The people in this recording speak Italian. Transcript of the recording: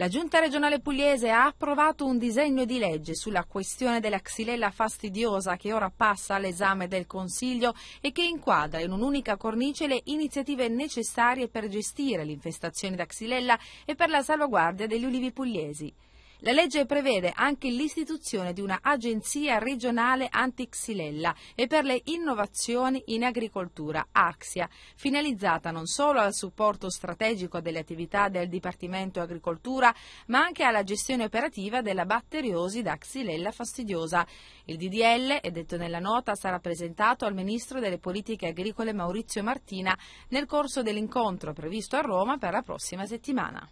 La Giunta regionale pugliese ha approvato un disegno di legge sulla questione della xylella fastidiosa che ora passa all'esame del Consiglio e che inquadra in un'unica cornice le iniziative necessarie per gestire l'infestazione da xylella e per la salvaguardia degli ulivi pugliesi. La legge prevede anche l'istituzione di un'agenzia regionale antixilella e per le innovazioni in agricoltura, AXIA, finalizzata non solo al supporto strategico delle attività del Dipartimento Agricoltura, ma anche alla gestione operativa della batteriosi da xilella fastidiosa. Il DDL, è detto nella nota, sarà presentato al Ministro delle Politiche Agricole Maurizio Martina nel corso dell'incontro previsto a Roma per la prossima settimana.